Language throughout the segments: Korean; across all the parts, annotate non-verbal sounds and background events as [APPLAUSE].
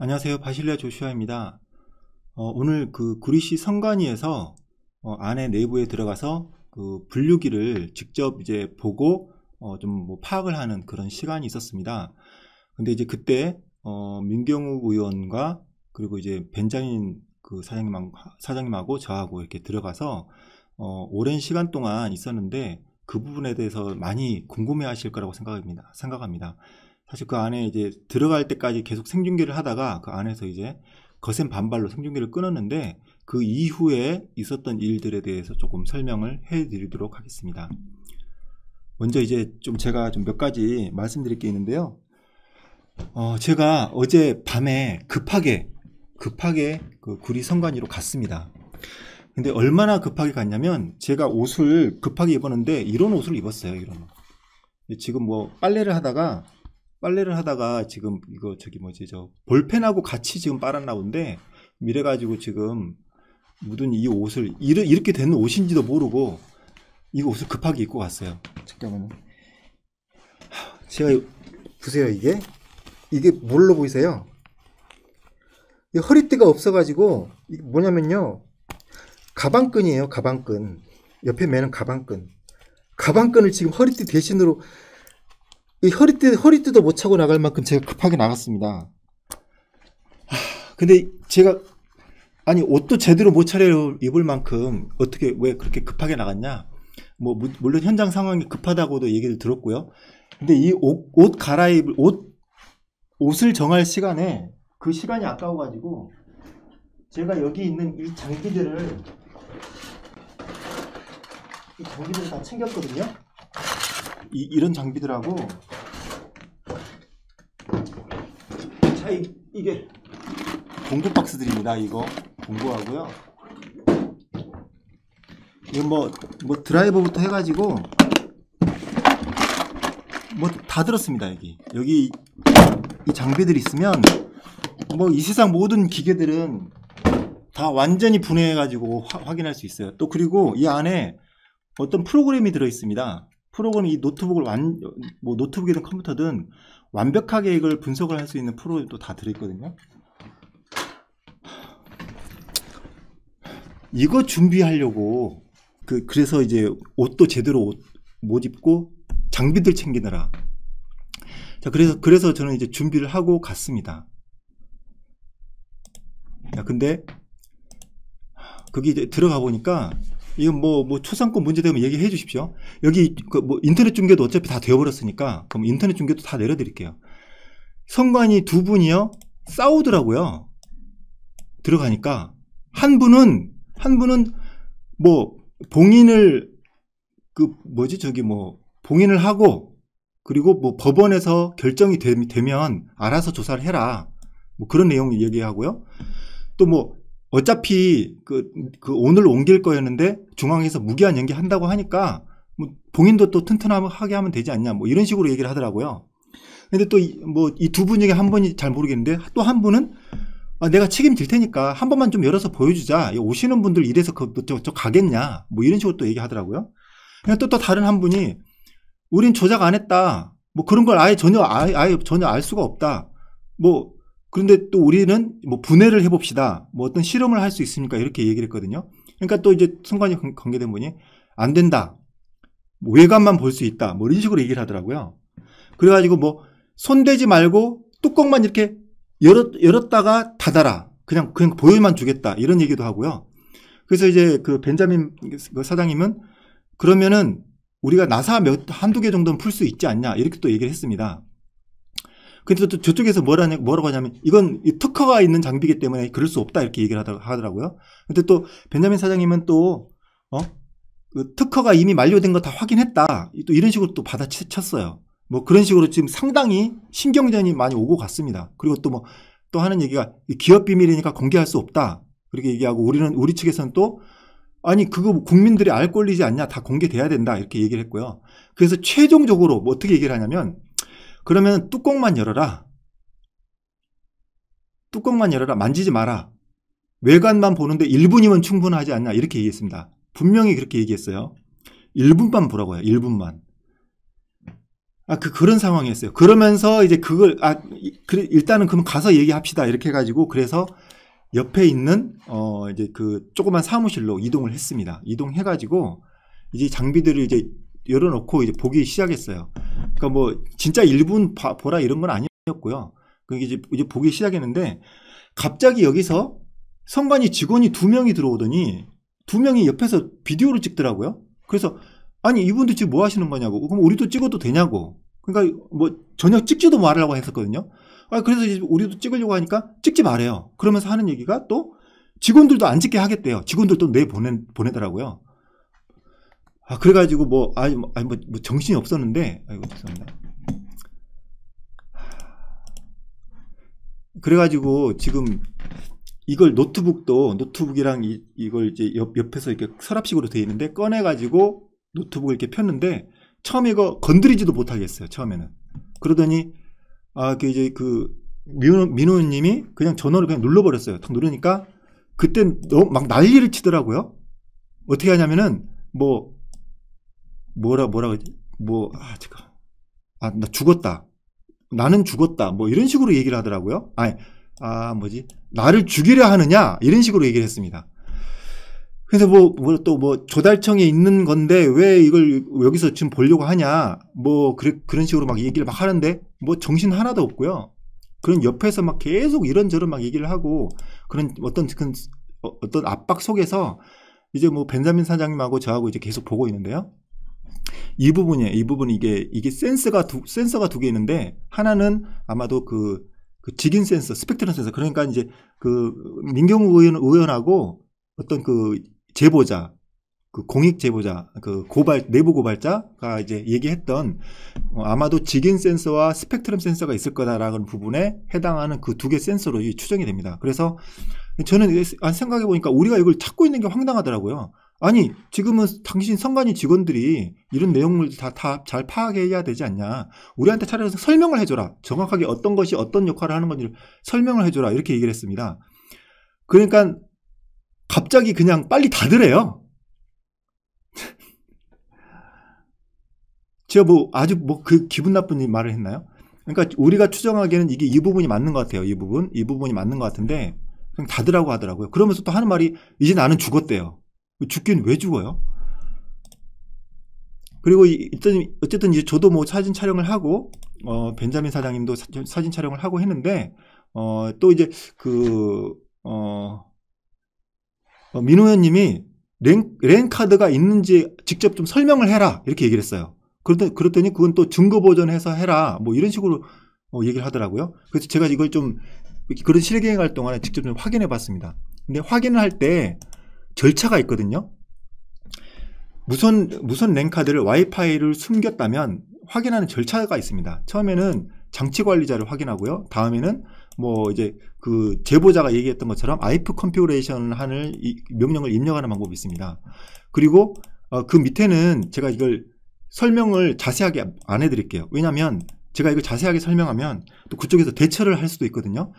안녕하세요. 바실레 조슈아입니다. 어, 오늘 그 구리시 선관위에서 어, 안에 내부에 들어가서 그 분류기를 직접 이제 보고 어, 좀 뭐 파악을 하는 그런 시간이 있었습니다. 근데 이제 그때 어, 민경욱 의원과 그리고 이제 벤자민 그 사장님 사장님하고 저하고 이렇게 들어가서 어, 오랜 시간 동안 있었는데 그 부분에 대해서 많이 궁금해하실 거라고 생각합니다. 생각합니다. 사실 그 안에 이제 들어갈 때까지 계속 생중계를 하다가 그 안에서 이제 거센 반발로 생중계를 끊었는데 그 이후에 있었던 일들에 대해서 조금 설명을 해드리도록 하겠습니다. 먼저 이제 좀 제가 좀 몇 가지 말씀드릴 게 있는데요. 어, 제가 어제 밤에 급하게 급하게 그 구리 선관위로 갔습니다. 근데 얼마나 급하게 갔냐면 제가 옷을 급하게 입었는데 이런 옷을 입었어요. 이런 지금 뭐 빨래를 하다가 빨래를 하다가 지금 이거 저기 뭐지 저 볼펜하고 같이 지금 빨았나본데 이래 가지고 지금 묻은 이 옷을 이르, 이렇게 된 옷인지도 모르고 이 옷을 급하게 입고 갔어요. 잠깐만요. 제가 보세요 이게 이게 뭘로 보이세요? 이 허리띠가 없어가지고 뭐냐면요 가방끈이에요 가방끈 옆에 매는 가방끈 가방끈을 지금 허리띠 대신으로 허리띠 허리띠도 못 차고 나갈 만큼 제가 급하게 나갔습니다. 하, 근데 제가 아니 옷도 제대로 못 차려 입을 만큼 어떻게 왜 그렇게 급하게 나갔냐? 뭐 물론 현장 상황이 급하다고도 얘기를 들었고요. 근데 이옷옷 갈아입을 옷 옷을 정할 시간에 그 시간이 아까워 가지고 제가 여기 있는 이 장비들을 이 장비들을 다 챙겼거든요. 이, 런 장비들하고 자 이, 이게 공구 박스들입니다. 이거 공구하고요. 이건 뭐, 뭐 드라이버부터 해가지고 뭐 다 들었습니다. 여기 여기 이 장비들이 있으면 뭐 이 세상 모든 기계들은 다 완전히 분해해가지고 확인할 수 있어요. 또 그리고 이 안에 어떤 프로그램이 들어 있습니다. 프로그램 이 노트북을 완, 뭐 노트북이든 컴퓨터든 완벽하게 이걸 분석을 할 수 있는 프로그램도 다 들어있거든요. 이거 준비하려고 그 그래서 이제 옷도 제대로 옷못 입고 장비들 챙기느라 자 그래서 그래서 저는 이제 준비를 하고 갔습니다. 야 근데 그게 이제 들어가 보니까 이거 뭐, 뭐 초상권 문제 되면 얘기해 주십시오. 여기 그 뭐 인터넷 중계도 어차피 다 되어버렸으니까 그럼 인터넷 중계도다 내려드릴게요. 선관위 두 분이요 싸우더라고요. 들어가니까 한 분은 한 분은 뭐 봉인을 그 뭐지 저기 뭐 봉인을 하고 그리고 뭐 법원에서 결정이 되, 면 알아서 조사를 해라 뭐 그런 내용 을 얘기하고요. 또뭐 어차피 그, 그 오늘 옮길 거였는데 중앙에서 무기한 연기한다고 하니까 뭐 봉인도 또 튼튼하게 하면 되지 않냐 뭐 이런 식으로 얘기를 하더라고요. 근데 또 뭐 이 두 분 중에 한 분이 잘 모르겠는데 또 한 분은 아, 내가 책임질 테니까 한 번만 좀 열어서 보여주자. 오시는 분들 이래서 그, 뭐 저, 저 가겠냐. 뭐 이런 식으로 또 얘기하더라고요. 또, 또 다른 한 분이 우린 조작 안 했다. 뭐 그런 걸 아예 전혀, 아예, 아예 전혀 알 수가 없다. 뭐 그런데 또 우리는 뭐 분해를 해봅시다. 뭐 어떤 실험을 할 수 있습니까? 이렇게 얘기를 했거든요. 그러니까 또 이제 순간이 관계된 분이 안 된다. 뭐 외관만 볼 수 있다. 뭐 이런 식으로 얘기를 하더라고요. 그래가지고 뭐 손대지 말고 뚜껑만 이렇게 열었, 열었다가 닫아라. 그냥, 그냥 보여만 주겠다. 이런 얘기도 하고요. 그래서 이제 그 벤자민 그 사장님은 그러면은 우리가 나사 몇, 한두 개 정도는 풀 수 있지 않냐. 이렇게 또 얘기를 했습니다. 근데 또 저쪽에서 뭐라 뭐라고 하냐면 이건 특허가 있는 장비기 때문에 그럴 수 없다 이렇게 얘기를 하더라고요. 근데 또 벤자민 사장님은 또 어? 그 특허가 이미 만료된 거 다 확인했다. 또 이런 식으로 또 받아쳤어요. 뭐 그런 식으로 지금 상당히 신경전이 많이 오고 갔습니다. 그리고 또 뭐또 뭐 하는 얘기가 기업 비밀이니까 공개할 수 없다. 그렇게 얘기하고 우리는 우리 측에서는 또 아니 그거 뭐 국민들이 알 권리지 않냐 다 공개돼야 된다 이렇게 얘기를 했고요. 그래서 최종적으로 뭐 어떻게 얘기를 하냐면 그러면 뚜껑만 열어라. 뚜껑만 열어라. 만지지 마라. 외관만 보는데 1분이면 충분하지 않냐. 이렇게 얘기했습니다. 분명히 그렇게 얘기했어요. 1분만 보라고 요 1분만. 아, 그, 그런 상황이었어요. 그러면서 이제 그걸, 아, 그 일단은 그럼 가서 얘기합시다. 이렇게 해가지고, 그래서 옆에 있는, 어, 이제 그 조그만 사무실로 이동을 했습니다. 이동해가지고, 이제 장비들을 이제 열어놓고 이제 보기 시작했어요. 그러니까 뭐 진짜 1분 봐, 보라 이런 건 아니었고요. 그게 그러니까 이제, 이제 보기 시작했는데 갑자기 여기서 선관위 직원이 두 명이 들어오더니 두 명이 옆에서 비디오를 찍더라고요. 그래서 아니 이분들 지금 뭐 하시는 거냐고. 그럼 우리도 찍어도 되냐고. 그러니까 뭐 전혀 찍지도 말라고 했었거든요. 아 그래서 이제 우리도 찍으려고 하니까 찍지 말아요. 그러면서 하는 얘기가 또 직원들도 안 찍게 하겠대요. 직원들도 내 보내 보내더라고요. 아, 그래가지고 뭐, 아니, 뭐, 아니, 뭐, 뭐 정신이 없었는데, 아이고, 죄송합니다. 그래가지고 지금 이걸 노트북도 노트북이랑 이, 이걸 이제 옆, 옆에서 이렇게 서랍식으로 되어 있는데 꺼내가지고 노트북을 이렇게 폈는데 처음에 이거 건드리지도 못하겠어요 처음에는 그러더니 아 그 이제 그 민호, 민호님이 그냥 전원을 그냥 눌러버렸어요 탁 누르니까 그때 너무 막 난리를 치더라고요 어떻게 하냐면은 뭐 뭐라 뭐라 뭐아 잠깐 아나 죽었다 나는 죽었다 뭐 이런 식으로 얘기를 하더라고요. 아니 아 뭐지 나를 죽이려 하느냐 이런 식으로 얘기를 했습니다. 그래서 뭐 또뭐 뭐 조달청에 있는 건데 왜 이걸 여기서 지금 보려고 하냐 뭐 그래, 그런 식으로 막 얘기를 막 하는데 뭐 정신 하나도 없고요. 그런 옆에서 막 계속 이런저런 막 얘기를 하고 그런 어떤 그 어떤 압박 속에서 이제 뭐 벤자민 사장님하고 저하고 이제 계속 보고 있는데요. 이 부분이에요. 이 부분 이게 이게 센서가 두, 센서가 두 개 있는데 하나는 아마도 그, 그 직인 센서, 스펙트럼 센서. 그러니까 이제 그 민경우 의원 의원하고 어떤 그 제보자 그 공익 제보자 그 고발 내부 고발자가 이제 얘기했던 어, 아마도 직인 센서와 스펙트럼 센서가 있을 거다라는 부분에 해당하는 그 두 개 센서로 추정이 됩니다. 그래서 저는 아, 생각해 보니까 우리가 이걸 찾고 있는 게 황당하더라고요. 아니 지금은 당신 선관위 직원들이 이런 내용물 다잘 파악해야 되지 않냐 우리한테 차라리 설명을 해줘라 정확하게 어떤 것이 어떤 역할을 하는 건지 설명을 해줘라 이렇게 얘기를 했습니다 그러니까 갑자기 그냥 빨리 다으래요 [LAUGHS] 제가 뭐 아주 뭐 그 기분 나쁜 말을 했나요? 그러니까 우리가 추정하기에는 이게 이 부분이 맞는 것 같아요 이 부분 이 부분이 맞는 것 같은데 그냥 다으라고 하더라고요 그러면서 또 하는 말이 이제 나는 죽었대요 죽긴 왜 죽어요? 그리고 어쨌 어쨌든 이제 저도 뭐 사진 촬영을 하고 어, 벤자민 사장님도 사, 진 촬영을 하고 했는데 어, 또 이제 그 어, 어 민호 의원님이 랭, 카드가 있는지 직접 좀 설명을 해라 이렇게 얘기를 했어요. 그랬더니, 그랬더니 그건 또 증거 보전해서 해라 뭐 이런 식으로 어, 얘기를 하더라고요. 그래서 제가 이걸 좀 그런 실행할 동안에 직접 좀 확인해 봤습니다. 근데 확인을 할때 절차가 있거든요. 무선 무선 랜 카드를 와이파이를 숨겼다면 확인하는 절차가 있습니다. 처음에는 장치 관리자를 확인하고요. 다음에는 뭐 이제 그 제보자가 얘기했던 것처럼 IF 컨피그레이션 한을 명령을 입력하는 방법이 있습니다. 그리고 어, 그 밑에는 제가 이걸 설명을 자세하게 안 해드릴게요. 왜냐하면 제가 이걸 자세하게 설명하면 또 그쪽에서 대처를 할 수도 있거든요.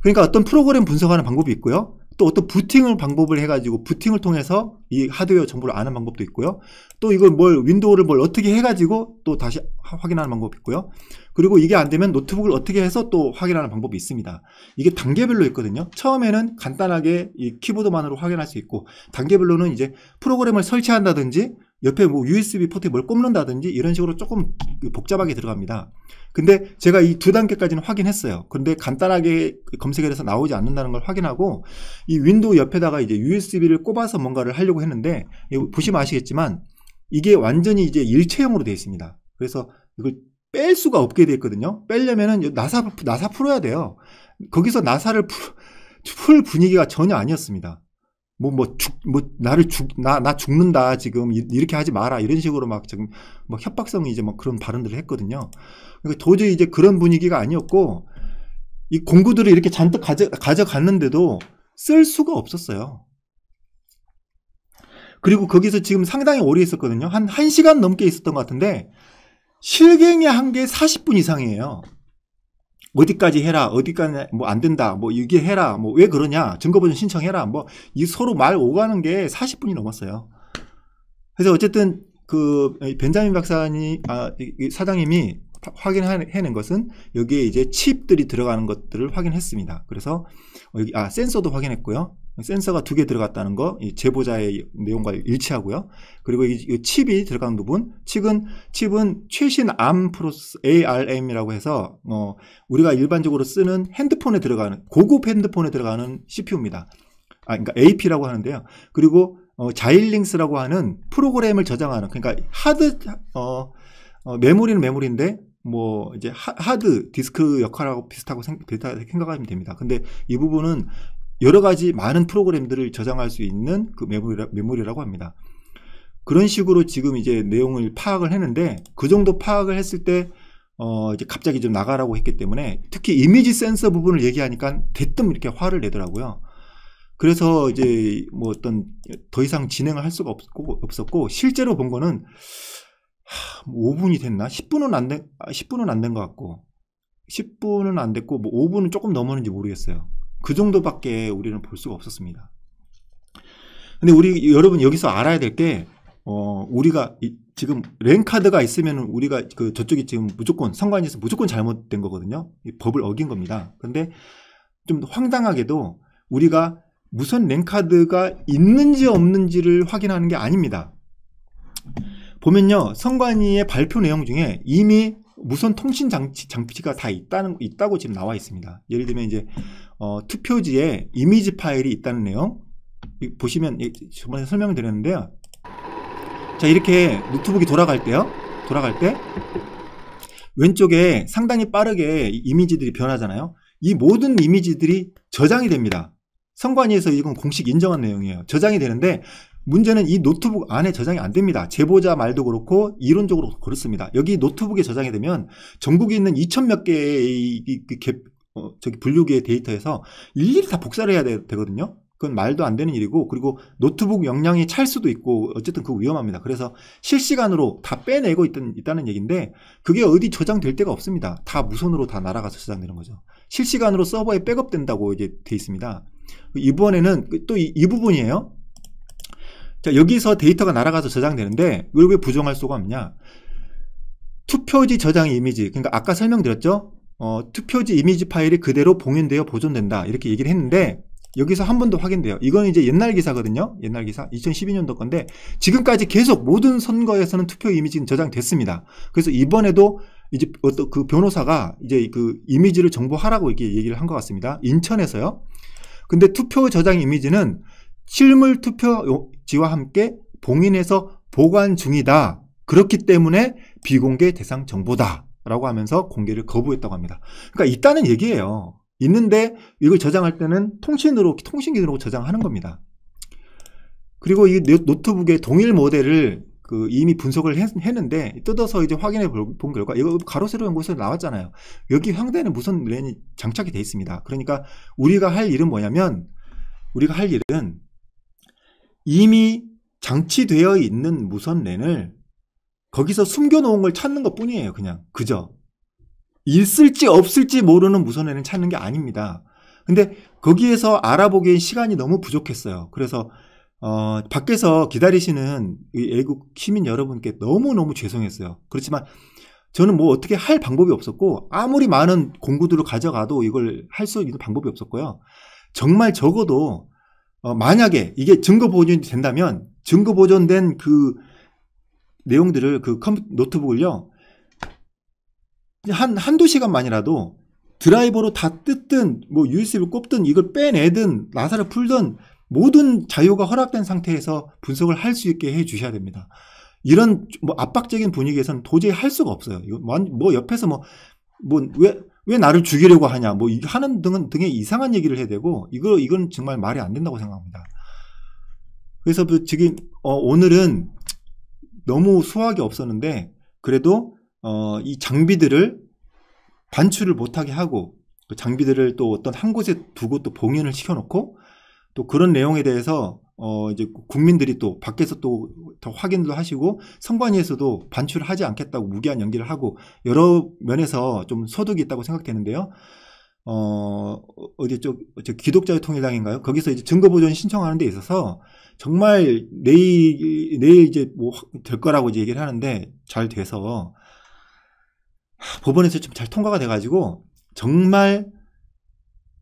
그러니까 어떤 프로그램 분석하는 방법이 있고요. 또 어떤 부팅을 방법을 해가지고 부팅을 통해서 이 하드웨어 정보를 아는 방법도 있고요. 또 이걸 뭘 윈도우를 뭘 어떻게 해가지고 또 다시 확인하는 방법이 있고요. 그리고 이게 안 되면 노트북을 어떻게 해서 또 확인하는 방법이 있습니다. 이게 단계별로 있거든요. 처음에는 간단하게 이 키보드만으로 확인할 수 있고 단계별로는 이제 프로그램을 설치한다든지 옆에 뭐 USB 포트에 뭘 꼽는다든지 이런 식으로 조금 그 복잡하게 들어갑니다. 근데 제가 이 두 단계까지는 확인했어요. 근데 간단하게 검색을 해서 나오지 않는다는 걸 확인하고 이 윈도우 옆에다가 이제 USB를 꼽아서 뭔가를 하려고 했는데 보시면 아시겠지만 이게 완전히 이제 일체형으로 되어 있습니다. 그래서 이걸 뺄 수가 없게 되어 있거든요. 빼려면은 나사 나사 풀어야 돼요. 거기서 나사를 풀, 풀 분위기가 전혀 아니었습니다. 뭐, 뭐, 죽, 뭐, 나를 죽, 나, 나 죽는다, 지금, 이렇게 하지 마라, 이런 식으로 막 지금, 뭐 협박성 이제 뭐 그런 발언들을 했거든요. 그러니까 도저히 이제 그런 분위기가 아니었고, 이 공구들을 이렇게 잔뜩 가져, 가져갔는데도 쓸 수가 없었어요. 그리고 거기서 지금 상당히 오래 있었거든요. 한 1시간 넘게 있었던 것 같은데, 실갱이 한게 40분 이상이에요. 어디까지 해라, 어디까지 뭐 안 된다, 뭐 이게 해라, 뭐 왜 그러냐, 증거보증 신청해라, 뭐 이 서로 말 오가는 게 40분이 넘었어요. 그래서 어쨌든 그 벤자민 박사님, 아, 사장님이 확인해낸 것은 여기에 이제 칩들이 들어가는 것들을 확인했습니다. 그래서 여기 아 센서도 확인했고요. 센서가 두 개 들어갔다는 거, 이 제보자의 내용과 일치하고요. 그리고 이, 이 칩이 들어간 부분, 칩은, 칩은 최신 암 프로스, ARM이라고 해서, 어, 우리가 일반적으로 쓰는 핸드폰에 들어가는, 고급 핸드폰에 들어가는 CPU입니다. 아, 그러니까 AP라고 하는데요. 그리고, 어, 자일링스라고 하는 프로그램을 저장하는, 그러니까 하드, 어, 어 메모리는 메모리인데, 뭐 이제 하드 디스크 역할하고 비슷하고 생, 비슷하게 생각하면 됩니다. 근데 이 부분은 여러 가지 많은 프로그램들을 저장할 수 있는 그 메모리라, 메모리라고 합니다. 그런 식으로 지금 이제 내용을 파악을 했는데 그 정도 파악을 했을 때 어, 이제 갑자기 좀 나가라고 했기 때문에 특히 이미지 센서 부분을 얘기하니까 대뜸 이렇게 화를 내더라고요. 그래서 이제 뭐 어떤 더 이상 진행을 할 수가 없고 없었고 실제로 본 거는 하, 5분이 뭐 됐나? 10분은 안 된, 10분은 아, 안된 것 같고 10분은 안 됐고 뭐 5분은 조금 넘었는지 모르겠어요. 그 정도밖에 우리는 볼 수가 없었습니다. 근데 우리 여러분 여기서 알아야 될게 어, 우리가 이, 지금 랭카드가 있으면 우리가 그 저쪽이 지금 무조건 선관위에서 무조건 잘못된 거거든요. 법을 어긴 겁니다. 근데 좀 황당하게도 우리가 무슨 랭카드가 있는지 없는지를 확인하는 게 아닙니다. 보면요. 선관위의 발표 내용 중에 이미 무선 통신 장치, 장치가 다 있다는, 있다고 지금 나와 있습니다. 예를 들면 이제, 어, 투표지에 이미지 파일이 있다는 내용. 보시면, 저번에 설명을 드렸는데요. 자, 이렇게 노트북이 돌아갈 때요. 돌아갈 때, 왼쪽에 상당히 빠르게 이미지들이 변하잖아요. 이 모든 이미지들이 저장이 됩니다. 선관위에서 이건 공식 인정한 내용이에요. 저장이 되는데 문제는 이 노트북 안에 저장이 안 됩니다. 제보자 말도 그렇고 이론적으로 그렇습니다. 여기 노트북에 저장이 되면 전국에 있는 2천 몇 개의 갭, 어, 저기 분류기의 데이터에서 일일이 다 복사를 해야 되, 거든요 그건 말도 안 되는 일이고 그리고 노트북 용량이 찰 수도 있고 어쨌든 그거 위험합니다. 그래서 실시간으로 다 빼내고 있던, 있다는 얘기인데 그게 어디 저장될 데가 없습니다. 다 무선으로 다 날아가서 저장되는 거죠. 실시간으로 서버에 백업된다고 이제 돼 있습니다. 이번에는 그 또이 부분이에요. 자, 여기서 데이터가 날아가서 저장되는데 이걸 왜 부정할 수가 없냐? 투표지 저장 이미지. 그러니까 아까 설명드렸죠? 어, 투표지 이미지 파일이 그대로 봉인되어 보존된다. 이렇게 얘기를 했는데 여기서 한 번 더 확인돼요. 이건 이제 옛날 기사거든요. 옛날 기사 2012년도 건데 지금까지 계속 모든 선거에서는 투표 이미지는 저장됐습니다. 그래서 이번에도 이제 어떤 그 변호사가 이제 그 이미지를 정보하라고 이렇게 얘기를 한 것 같습니다. 인천에서요. 근데 투표 저장 이미지는 실물 투표 지와 함께 봉인해서 보관 중이다. 그렇기 때문에 비공개 대상 정보다. 라고 하면서 공개를 거부했다고 합니다. 그러니까 있다는 얘기예요. 있는데 이걸 저장할 때는 통신으로, 통신기으로 저장하는 겁니다. 그리고 이 노트북의 동일 모델을 그 이미 분석을 했, 는데 뜯어서 이제 확인해 본 결과 이거 가로세로 연구에 나왔잖아요. 여기 황대는 무슨 랜이 장착이 돼 있습니다. 그러니까 우리가 할 일은 뭐냐면 우리가 할 일은 이미 장치되어 있는 무선 랜을 거기서 숨겨놓은 걸 찾는 것 뿐이에요. 그냥 그저 있을지 없을지 모르는 무선 랜을 찾는 게 아닙니다. 근데 거기에서 알아보기엔 시간이 너무 부족했어요. 그래서 어, 밖에서 기다리시는 애국 시민 여러분께 너무너무 죄송했어요. 그렇지만 저는 뭐 어떻게 할 방법이 없었고 아무리 많은 공구들을 가져가도 이걸 할 수 있는 방법이 없었고요. 정말 적어도 어, 만약에 이게 증거 보존이 된다면 증거 보존된 그 내용들을 그 컴퓨터 노트북을요 한 한두 시간만이라도 드라이버로 다 뜯든 뭐 USB를 꼽든 이걸 빼내든 나사를 풀든 모든 자유가 허락된 상태에서 분석을 할 수 있게 해 주셔야 됩니다. 이런 뭐 압박적인 분위기에서는 도저히 할 수가 없어요. 뭐, 뭐 옆에서 뭐뭐왜 왜 나를 죽이려고 하냐 뭐 하는 등은 등의 이상한 얘기를 해야 되고 이거 이건 정말 말이 안 된다고 생각합니다. 그래서 뭐 지금 어, 오늘은 너무 수확이 없었는데 그래도 어, 이 장비들을 반출을 못하게 하고 그 장비들을 또 어떤 한 곳에 두고 또 봉인을 시켜놓고 또 그런 내용에 대해서 어 이제 국민들이 또 밖에서 또 더 확인도 하시고 선관위에서도 반출 하지 않겠다고 무기한 연기를 하고 여러 면에서 좀 소득이 있다고 생각되는데요. 어 어디 쪽저 기독자유 통일당인가요? 거기서 이제 증거 보존 신청하는 데 있어서 정말 내일 내일 이제 뭐 될 거라고 이제 얘기를 하는데 잘 돼서 법원에서 좀 잘 통과가 돼가지고 정말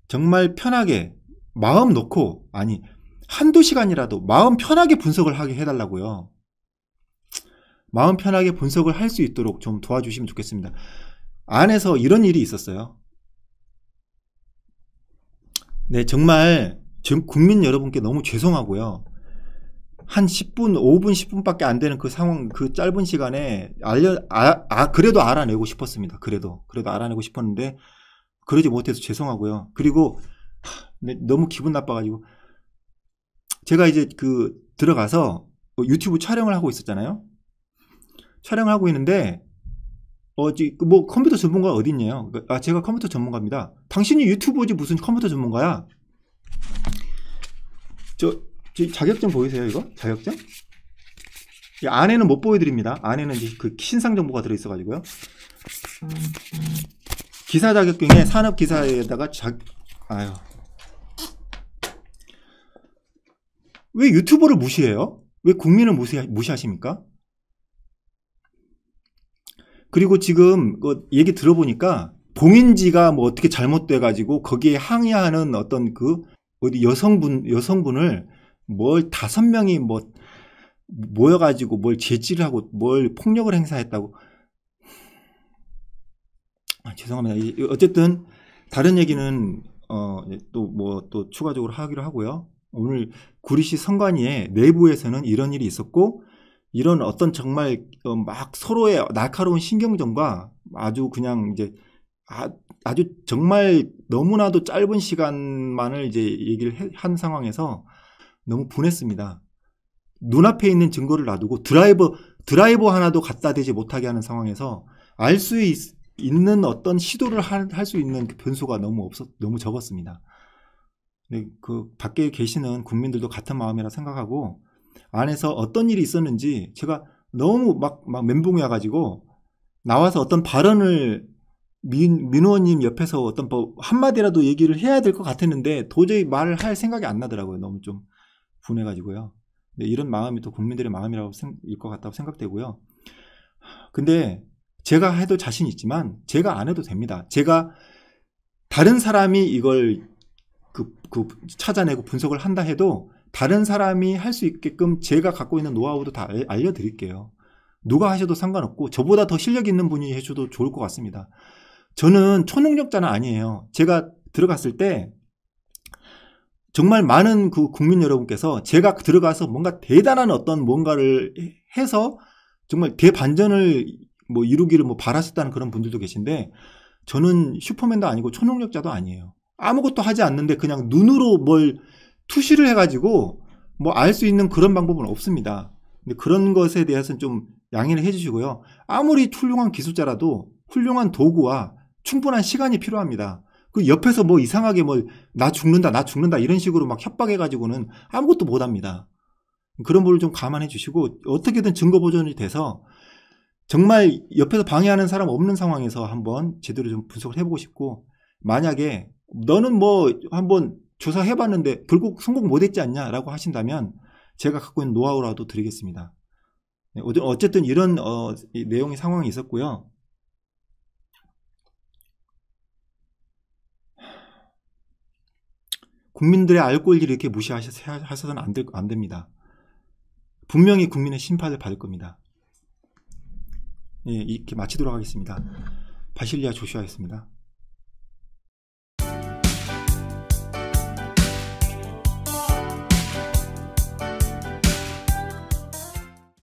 정말 편하게 마음 놓고 아니 한두 시간이라도 마음 편하게 분석을 하게 해달라고요. 마음 편하게 분석을 할 수 있도록 좀 도와주시면 좋겠습니다. 안에서 이런 일이 있었어요. 네, 정말 국민 여러분께 너무 죄송하고요. 한 10분, 5분, 10분밖에 안 되는 그 상황, 그 짧은 시간에 알려, 아, 아, 그래도 알아내고 싶었습니다. 그래도. 그래도 알아내고 싶었는데, 그러지 못해서 죄송하고요. 그리고, 하, 네, 너무 기분 나빠가지고, 제가 이제 그 들어가서 뭐 유튜브 촬영을 하고 있었잖아요. 촬영을 하고 있는데 어지 그 뭐 컴퓨터 전문가 어딨냐요아 그, 제가 컴퓨터 전문가입니다. 당신이 유튜버지 무슨 컴퓨터 전문가야? 저, 저 자격증 보이세요 이거? 자격증? 안에는 못 보여드립니다. 안에는 그 신상 정보가 들어있어가지고요. 기사 자격증에 산업 기사에다가 자 아유 왜 유튜버를 무시해요? 왜 국민을 무시, 무시하십니까? 그리고 지금 그 얘기 들어보니까 봉인지가 뭐 어떻게 잘못돼가지고 거기에 항의하는 어떤 그 어디 여성분 여성분을 뭘 다섯 명이 뭐 모여가지고 뭘 제지하고 를뭘 폭력을 행사했다고 아, 죄송합니다. 어쨌든 다른 얘기는 어또 뭐또 뭐또 추가적으로 하기로 하고요. 오늘 구리시 선관위의 내부에서는 이런 일이 있었고 이런 어떤 정말 어, 막 서로의 날카로운 신경전과 아주 그냥 이제 아, 주 정말 너무나도 짧은 시간만을 이제 얘기를 한 상황에서 너무 분했습니다. 눈앞에 있는 증거를 놔두고 드라이버 드라이버 하나도 갖다 대지 못하게 하는 상황에서 알 수 있는 어떤 시도를 할 수 있는 그 변수가 너무 없었 너무 적었습니다. 네, 그 밖에 계시는 국민들도 같은 마음이라 생각하고 안에서 어떤 일이 있었는지 제가 너무 막, 막 멘붕이 와가지고 나와서 어떤 발언을 민, 민 의원님 옆에서 어떤 뭐 한마디라도 얘기를 해야 될 것 같았는데 도저히 말을 할 생각이 안 나더라고요. 너무 좀 분해가지고요. 근 네, 이런 마음이 또 국민들의 마음이라고 생, 일것 같다고 생각되고요. 근데 제가 해도 자신 있지만 제가 안 해도 됩니다. 제가 다른 사람이 이걸 그, 그 찾아내고 분석을 한다 해도 다른 사람이 할 수 있게끔 제가 갖고 있는 노하우도 다 알려드릴게요. 누가 하셔도 상관없고 저보다 더 실력 있는 분이 해줘도 좋을 것 같습니다. 저는 초능력자는 아니에요. 제가 들어갔을 때 정말 많은 그 국민 여러분께서 제가 들어가서 뭔가 대단한 어떤 뭔가를 해서 정말 대반전을 뭐 이루기를 뭐바라셨다는 그런 분들도 계신데 저는 슈퍼맨도 아니고 초능력자도 아니에요. 아무것도 하지 않는데 그냥 눈으로 뭘 투시를 해가지고 뭐 알 수 있는 그런 방법은 없습니다. 근데 그런 것에 대해서는 좀 양해를 해주시고요. 아무리 훌륭한 기술자라도 훌륭한 도구와 충분한 시간이 필요합니다. 그 옆에서 뭐 이상하게 뭐 나 죽는다 나 죽는다 이런 식으로 막 협박해가지고는 아무것도 못합니다. 그런 부분을 좀 감안해 주시고 어떻게든 증거 보존이 돼서 정말 옆에서 방해하는 사람 없는 상황에서 한번 제대로 좀 분석을 해보고 싶고 만약에 너는 뭐 한번 조사해봤는데 결국 성공 못했지 않냐라고 하신다면 제가 갖고 있는 노하우라도 드리겠습니다. 네, 어쨌든 이런 어, 내용의 상황이 있었고요. 국민들의 알 권리를 이렇게 무시하셔서는 안, 될, 안 됩니다. 분명히 국민의 심판을 받을 겁니다. 예, 이렇게 마치도록 하겠습니다. 바실리아 조슈아였습니다.